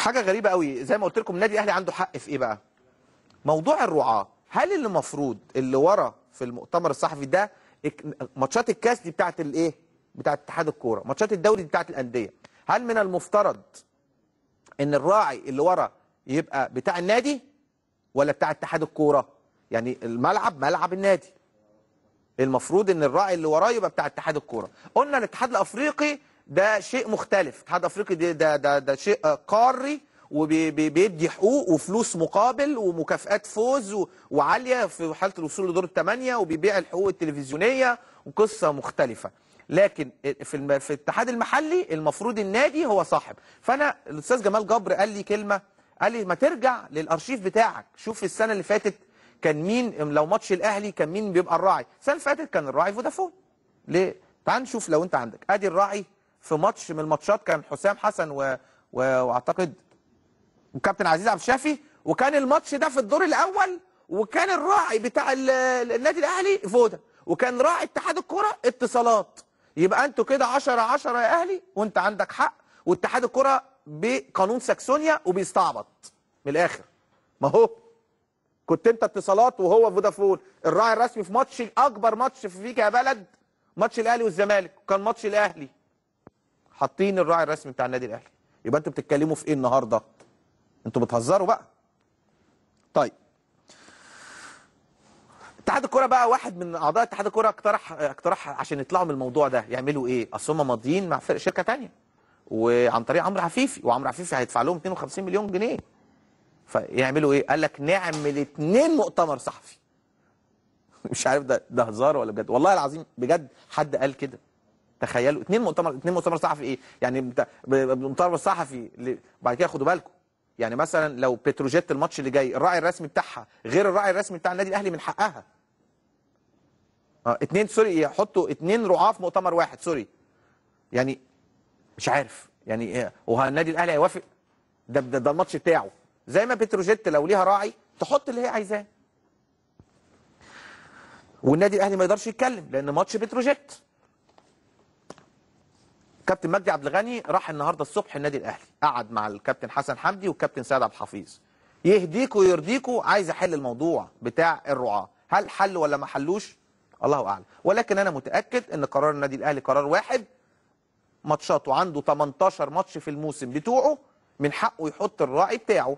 حاجة غريبة قوي زي ما قلت لكم النادي الاهلي عنده حق في ايه بقى موضوع الرعاة هل اللي المفروض اللي ورا في المؤتمر الصحفي ده ماتشات الكاس دي بتاعت الايه بتاعت اتحاد الكوره ماتشات الدوري دي بتاعت الانديه هل من المفترض ان الراعي اللي ورا يبقى بتاع النادي ولا بتاع اتحاد الكوره يعني الملعب ملعب النادي المفروض ان الراعي اللي وراه يبقى بتاع اتحاد الكوره قلنا الاتحاد الافريقي ده شيء مختلف الاتحاد الافريقي ده ده ده, ده شيء قاري وبيدي حقوق وفلوس مقابل ومكافئات فوز وعاليه في حاله الوصول لدور الثمانيه وبيبيع الحقوق التلفزيونيه وقصه مختلفه لكن في في الاتحاد المحلي المفروض النادي هو صاحب فانا الاستاذ جمال جبر قال لي كلمه قال لي ما ترجع للارشيف بتاعك شوف السنه اللي فاتت كان مين لو ماتش الاهلي كان مين بيبقى الراعي السنه اللي فاتت كان الراعي فودافون ليه تعال نشوف لو انت عندك ادي الراعي في ماتش من الماتشات كان حسام حسن و... و... واعتقد وكابتن عزيز عبد الشافي وكان الماتش ده في الدور الاول وكان الراعي بتاع ال... النادي الاهلي فودا وكان راعي اتحاد الكره اتصالات يبقى انتوا كده 10 10 يا اهلي وانت عندك حق واتحاد الكره بقانون ساكسونيا وبيستعبط من الاخر ما هو كنت انت اتصالات وهو فودافون الراعي الرسمي في ماتش اكبر ماتش فيك يا بلد ماتش الاهلي والزمالك وكان ماتش الاهلي حاطين الراعي الرسمي بتاع النادي الاهلي يبقى انتوا بتتكلموا في ايه النهارده انتوا بتهزروا بقى طيب اتحاد الكوره بقى واحد من اعضاء اتحاد الكوره اقترح اقترح عشان يطلعوا من الموضوع ده يعملوا ايه اصل هم ماضيين مع فرق شركه ثانيه وعن طريق عمرو عفيفي وعمرو عفيفي هيدفع لهم 52 مليون جنيه فيعملوا ايه قال لك نعمل اتنين مؤتمر صحفي مش عارف ده ده هزار ولا بجد والله العظيم بجد حد قال كده تخيلوا اثنين مؤتمر اثنين مؤتمر صحفي ايه يعني مؤتمر صحفي بعد كده خدوا بالكم يعني مثلا لو بتروجيت الماتش اللي جاي الراعي الرسمي بتاعها غير الراعي الرسمي بتاع النادي الاهلي من حقها اه اثنين سوري يحطوا اثنين رعاه في مؤتمر واحد سوري يعني مش عارف يعني ايه وهل النادي الاهلي هيوافق ده ده, ده الماتش بتاعه زي ما بتروجيت لو ليها راعي تحط اللي هي عايزاه والنادي الاهلي ما يقدرش يتكلم لان ماتش بتروجيت كابتن مجدي عبد الغني راح النهارده الصبح النادي الاهلي قعد مع الكابتن حسن حمدي والكابتن سيد عبد الحفيظ يهديكوا ويرضيكوا عايز احل الموضوع بتاع الرعاه هل حل ولا ما حلوش الله اعلم ولكن انا متاكد ان قرار النادي الاهلي قرار واحد ماتشاته عنده 18 ماتش في الموسم بتوعه من حقه يحط الراعي بتاعه